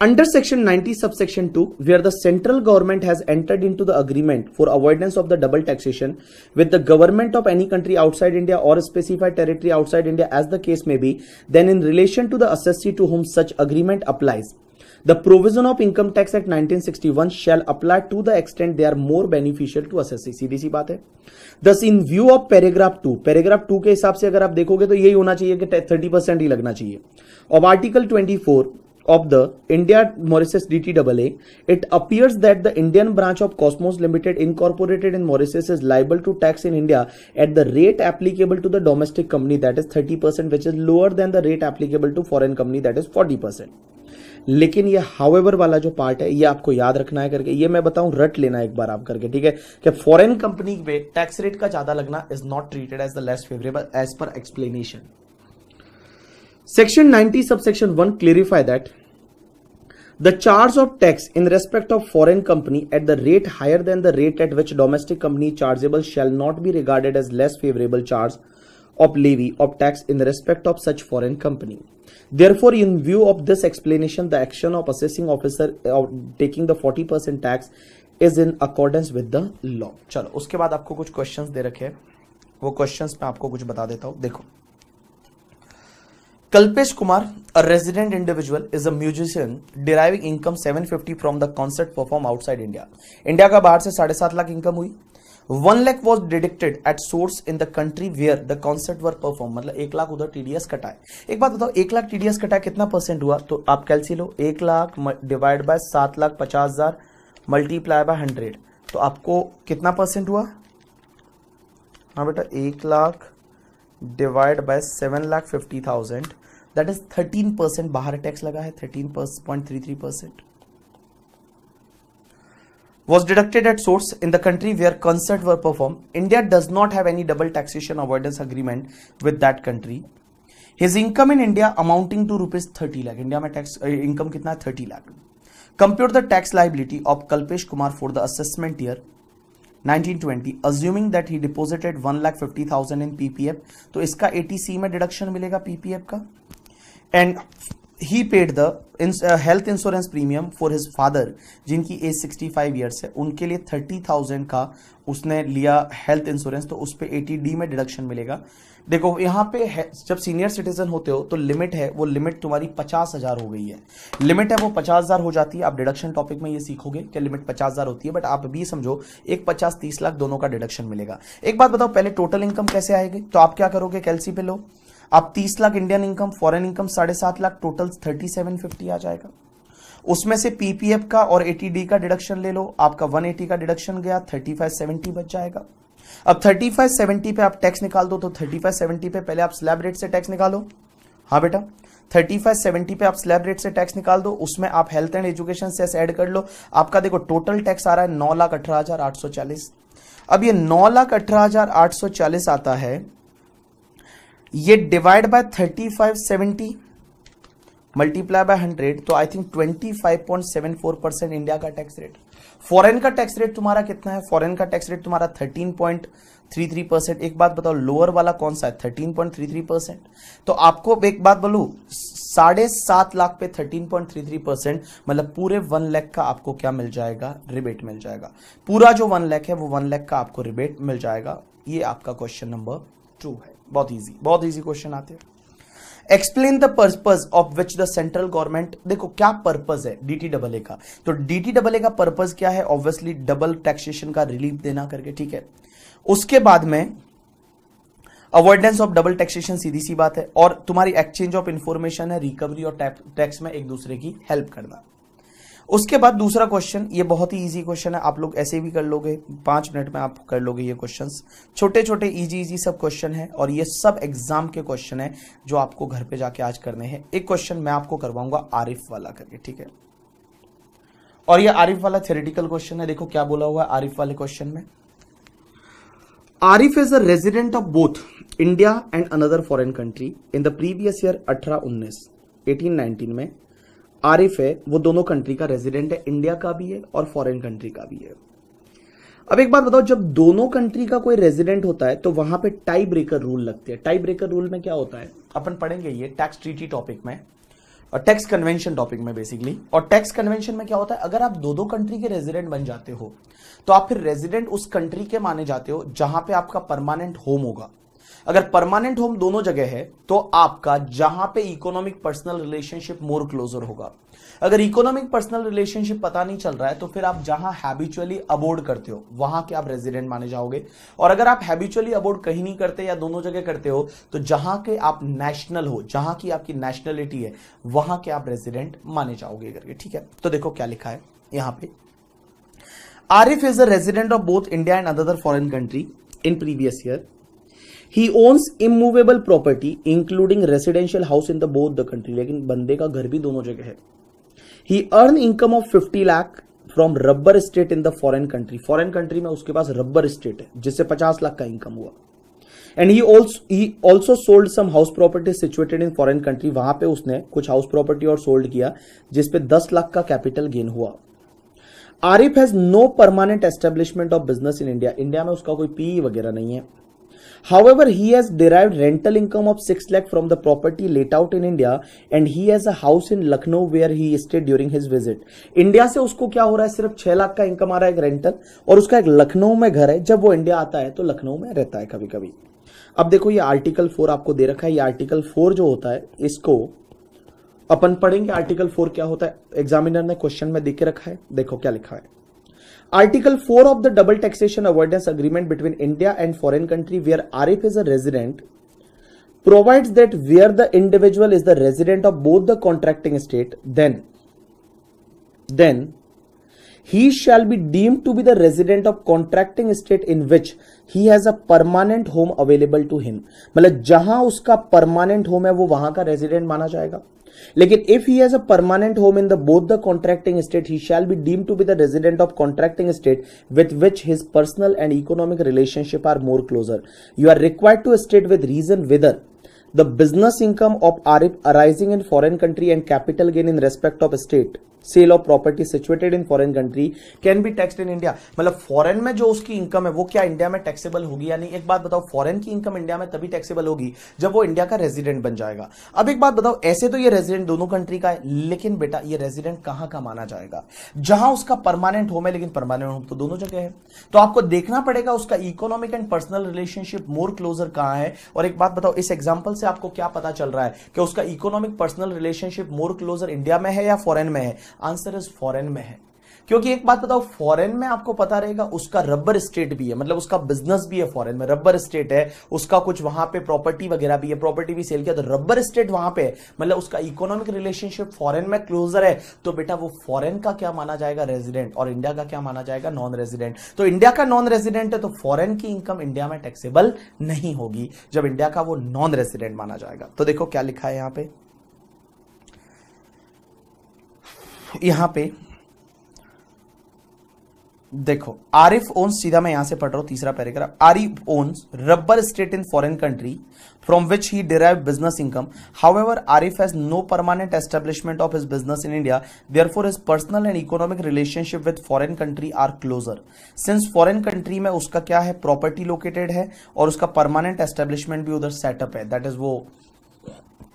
Under section 90 subsection 2 where the central government has entered into the agreement for avoidance of the double taxation with the government of any country outside India or a specified territory outside India as the case may be then in relation to the assessee to whom such agreement applies the provision of income tax act 1961 shall apply to the extent they are more beneficial to assessee सीधी सी बात है thus in view of paragraph 2 paragraph 2 के हिसाब से अगर आप देखोगे तो यही होना चाहिए कि 30% परसेंट ही लगना चाहिए अब article 24 of the India Mauritius DTAA, it appears that the Indian branch of Cosmos Limited incorporated in Mauritius is liable to tax in India at the rate applicable to the domestic company that is 30% which is lower than the rate applicable to foreign company that is 40%. लेकिन ये however वाला जो part है ये आपको याद रखना है करके ये मैं बताऊं रट लेना एक बार आप करके ठीक है कि फॉरेन कंपनी पे टैक्स रेट का ज्यादा लगना is not treated as the less favourable as per explanation section 90 sub section 1 clarify that the charge of tax in respect of foreign company at the rate higher than the rate at which domestic company chargeable shall not be regarded as less favourable charge of levy of tax in respect of such foreign company Therefore, in view of this explanation, the action of assessing officer of taking the 40% tax is in accordance with the law. chalo uske baad aapko kuch questions de rakhe hai wo questions मैं aapko kuch bata deta hu dekho Kalpesh Kumar a resident individual, is a musician deriving income 750 from the concert performed outside India India का बाहर से साढ़े सात lakh income हुई one lakh was deducted at source in the country where the concert were perform मतलब एक लाख उधर TDS कटाए एक बात बताओ एक लाख टीडीएस कटाए कितना परसेंट हुआ तो आप कैलसी लो एक लाख डिवाइड बाय सात लाख पचास हजार मल्टीप्लाई बाय हंड्रेड तो आपको कितना परसेंट हुआ हाँ बेटा एक lakh divide by seven lakh fifty thousand that is 13 percent बाहर टैक्स लगा है 13.33 percent was deducted at source in the country where concert were perform India does not have any double taxation avoidance agreement with that country his income in India amounting to rupees thirty lakh India में tax income कितना thirty lakh compute the tax liability of Kalpesh Kumar for the assessment year 1920, assuming that he deposited 1,50,000 in PPF, तो इसका ATC में deduction मिलेगा PPF का and he paid the health insurance premium for his father जिनकी age 65 years है उनके लिए 30,000 का उसने लिया हेल्थ इंश्योरेंस तो उस पर एटी डी में डिडक्शन मिलेगा देखो यहाँ पे जब सीनियर सिटीजन होते हो तो लिमिट है वो लिमिट तुम्हारी पचास हजार हो गई है लिमिट है वो पचास हजार हो जाती है आप डिडक्शन टॉपिक में ये सीखोगे कि लिमिट पचास हजार होती है बट आप भी समझो एक पचास तीस लाख दोनों का डिडक्शन मिलेगा एक बात बताओ पहले टोटल इनकम कैसे आएगी तो आप क्या करोगे कैलसी पे लो आप 30 lakh Indian income foreign income साढ़े सात lakh total thirty seven fifty आ जाएगा उसमें से पीपीएफ का और एटीडी का डिडक्शन ले लो आपका 180 का डिडक्शन गया 3570 बच जाएगा अब 3570 पे आप टैक्स निकाल दो तो 3570 पे पहले आप स्लैब रेट से टैक्स निकालो हाँ बेटा 3570 पे आप स्लैब रेट से टैक्स निकाल दो उसमें आप हेल्थ एंड एजुकेशन से ऐड कर लो आपका देखो टोटल टैक्स आ रहा है नौ लाख अठारह हजार आठ सौ चालीस अब ये नौ लाख अठारह हजार आठ सौ चालीस आता है ये डिवाइड बाय 3570 मल्टीप्लाई बाय 100 तो आई थिंक 25.74 परसेंट इंडिया का टैक्स रेट फॉरेन का टैक्स रेट तुम्हारा कितना है फॉरेन का टैक्स रेट तुम्हारा 13.33 परसेंट एक बात बताओ लोअर वाला कौन सा है 13.33 परसेंट तो आपको एक बात बोलू साढ़े सात लाख पे 13.33 परसेंट मतलब पूरे वन लैख का आपको क्या मिल जाएगा रिबेट मिल जाएगा पूरा जो वन लैख है वो वन लैख का आपको रिबेट मिल जाएगा ये आपका क्वेश्चन नंबर टू है बहुत इजी बहुत इजी क्वेश्चन आते हैं explain the purpose of which the central government देखो क्या पर्पज है डीटी डबल ए का तो डीटी डबल ए का पर्पज क्या है ऑब्वियसली डबल टैक्सेशन का रिलीफ देना करके ठीक है उसके बाद में अवॉइडेंस ऑफ डबल टैक्सेशन सीधी सी बात है और तुम्हारी एक्सचेंज ऑफ इंफॉर्मेशन है रिकवरी और टैक्स में एक दूसरे की हेल्प करना उसके बाद दूसरा क्वेश्चन ये बहुत ही इजी क्वेश्चन है आप लोग ऐसे भी कर लोगे पांच मिनट में आप कर लोगे ये क्वेश्चन छोटे छोटे इजी इजी सब क्वेश्चन है और ये सब एग्जाम के क्वेश्चन है जो आपको घर पे जाके आज करने हैं एक क्वेश्चन मैं आपको करवाऊंगा आरिफ वाला करके ठीक है और ये आरिफ वाला थेरेटिकल क्वेश्चन है देखो क्या बोला हुआ है आरिफ वाले क्वेश्चन में Arif is a resident of both India and another foreign country in the previous year अठारह उन्नीस एटीन नाइनटीन में आरिफ है वो दोनों कंट्री का रेजिडेंट है इंडिया का भी है और फॉरेन कंट्री का भी है अब एक बात बताओ जब दोनों कंट्री का कोई रेजिडेंट होता है तो वहां पे टाई ब्रेकर रूल लगते हैं टाई ब्रेकर रूल में क्या होता है अपन पढ़ेंगे ये टैक्स ट्रीटी टॉपिक में और टैक्स कन्वेंशन टॉपिक में बेसिकली और टैक्स कन्वेंशन में क्या होता है अगर आप दो दो कंट्री के रेजिडेंट बन जाते हो तो आप फिर रेजिडेंट उस कंट्री के माने जाते हो जहां पे आपका परमानेंट होम होगा अगर परमानेंट होम दोनों जगह है तो आपका जहां पे economic personal relationship more closer होगा अगर इकोनॉमिक पर्सनल रिलेशनशिप पता नहीं चल रहा है तो फिर आप जहां हैबिचुअली अबोर्ड करते हो वहां के आप रेजिडेंट माने जाओगे और अगर आप हैबिचुअली अबोर्ड कहीं नहीं करते या दोनों जगह करते हो तो जहां के आप नेशनल हो जहां की आपकी नेशनलिटी है वहां के आप रेजिडेंट माने जाओगे करके ठीक है तो देखो क्या लिखा है यहां पर Arif is a resident of both India and other foreign country in previous year He owns immovable property including residential house in the both the country लेकिन बंदे का घर भी दोनों जगह है he earn income of fifty lakh from rubber state in the foreign country Foreign country में उसके पास रबर स्टेट है जिससे पचास लाख का इनकम हुआ and he also he also sold some house property situated in foreign country वहां पे उसने कुछ हाउस प्रॉपर्टी और सोल्ड किया जिसपे दस लाख का कैपिटल गेन हुआ Arif has no permanent establishment of business in India India में उसका कोई पी e वगैरह नहीं है However, he has derived rental income of six lakh from the property let out in India and he has a house in Lucknow where he stayed during his visit. India से उसको क्या हो रहा है सिर्फ छह लाख का income आ रहा है एक rental और उसका एक लखनऊ में घर है जब वो India आता है तो लखनऊ में रहता है कभी कभी अब देखो ये आर्टिकल फोर आपको दे रखा है ये आर्टिकल फोर जो होता है इसको अपन पढ़ेंगे आर्टिकल फोर क्या होता है एग्जामिनर ने क्वेश्चन में दे के रखा है देखो क्या लिखा है Article 4 of the Double Taxation Avoidance Agreement between India and foreign country where RF is a resident provides that where the individual is the resident of both the contracting state, then, then he shall be deemed to be the resident of contracting state in which he has a permanent home available to him मतलब जहां उसका permanent home है वो वहां का resident माना जाएगा लेकिन if he has a permanent home in the both the contracting state he shall be deem to be the resident of contracting state with which his personal and economic relationship are more closer you are required to state with reason whether the business income of Arif arising in foreign country and capital gain in respect of state sale of property situated in foreign country can be tax in India मतलब foreign में जो उसकी income है वो क्या India में taxable होगी या नहीं एक बात बताओ फॉरेन की इनकम इंडिया में तभी टैक्सेबल होगी जब वो इंडिया का रेजिडेंट बन जाएगा अब एक बात बताओ ऐसे तो ये रेजिडेंट दोनों कंट्री का है लेकिन बेटा ये रेजिडेंट कहां का माना जाएगा जहां उसका परमानेंट होम है लेकिन परमानेंट होम तो दोनों जगह है तो आपको देखना पड़ेगा उसका economic and personal relationship more closer कहां है और एक बात बताओ इस एग्जाम्पल से आपको क्या पता चल रहा है कि उसका economic personal relationship more closer India में है या फॉरेन में है आंसर इज फॉरेन में है क्योंकि एक बात बताओ फॉरेन में आपको पता रहेगा उसका रबर स्टेट भी है मतलब उसका बिजनेस भी है फॉरेन में रबर स्टेट है उसका कुछ वहां पे प्रॉपर्टी वगैरह भी है प्रॉपर्टी भी सेल किया तो रबर स्टेट वहां पे मतलब उसका इकोनॉमिक रिलेशनशिप फॉरेन में क्लोजर है तो बेटा वो फॉरेन का क्या माना जाएगा रेजिडेंट और इंडिया का क्या माना जाएगा नॉन रेजिडेंट तो इंडिया का नॉन रेजिडेंट है तो फॉरेन की इनकम इंडिया में टैक्सेबल नहीं होगी जब इंडिया का वो नॉन रेजिडेंट माना जाएगा तो देखो क्या लिखा है यहां पर यहां पे देखो आरिफ ओन्स सीधा मैं यहां से पढ़ रहा हूं तीसरा paragraph Arif owns rubber state in foreign country from which he derive business income however Arif has no permanent establishment of his business in India therefore his personal and economic relationship with foreign country are closer since foreign country में उसका क्या है property located है और उसका permanent establishment भी उधर setup है दैट इज वो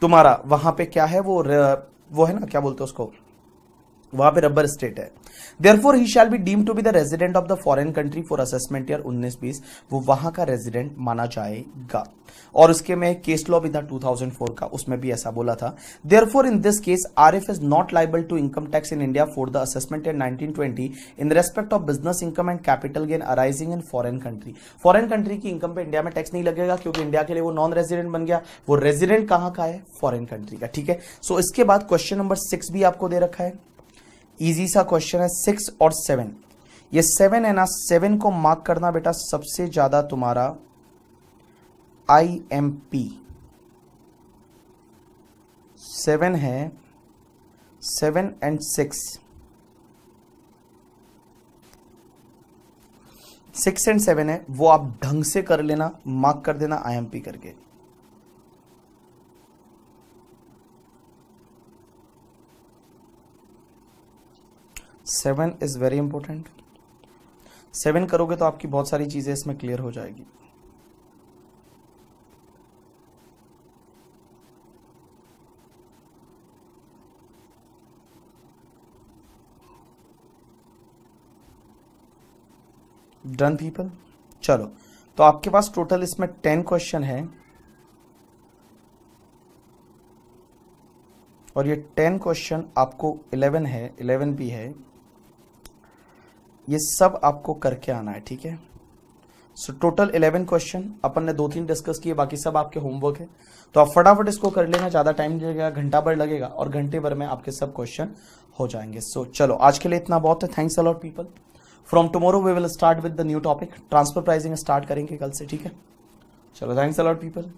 तुम्हारा वहां पे क्या है वो वो है ना क्या बोलते हैं उसको वहां पे रबर स्टेट है for he shall be deem to be the resident of the foreign country for assessment year बीस वो वहां का रेजिडेंट माना जाएगा और उसके में केस लॉ भी था 2004 का उसमें भी ऐसा बोला था for in this case Arif is not liable to income tax in India for the assessment year 1920 in respect of business income and capital gain arising in foreign country foreign country की income पे India में tax नहीं लगेगा क्योंकि India के लिए वो non resident बन गया वो रेजिडेंट कहां का है फॉरन कंट्री का ठीक है सो so, इसके बाद क्वेश्चन नंबर सिक्स भी आपको दे रखा है इजी सा क्वेश्चन है सिक्स और सेवन ये सेवन है ना सेवन को मार्क करना बेटा सबसे ज्यादा तुम्हारा आई एम पी सेवन है seven and six six and seven है वो आप ढंग से कर लेना मार्क कर देना आई एम पी करके seven is very important seven करोगे तो आपकी बहुत सारी चीज़ें इसमें क्लियर हो जाएगी डन पीपल चलो तो आपके पास टोटल इसमें टेन क्वेश्चन है और ये टेन क्वेश्चन आपको इलेवन है इलेवन भी है ये सब आपको करके आना है ठीक है सो टोटल इलेवन क्वेश्चन अपन ने दो तीन डिस्कस किए बाकी सब आपके होमवर्क है तो आप फटाफट इसको कर लेना ज़्यादा टाइम लगेगा घंटा भर लगेगा और घंटे भर में आपके सब क्वेश्चन हो जाएंगे सो so, चलो आज के लिए इतना बहुत है thanks a lot people from tomorrow we will start with the new topic transfer pricing start करेंगे कल से ठीक है चलो थैंक्स अलॉट पीपल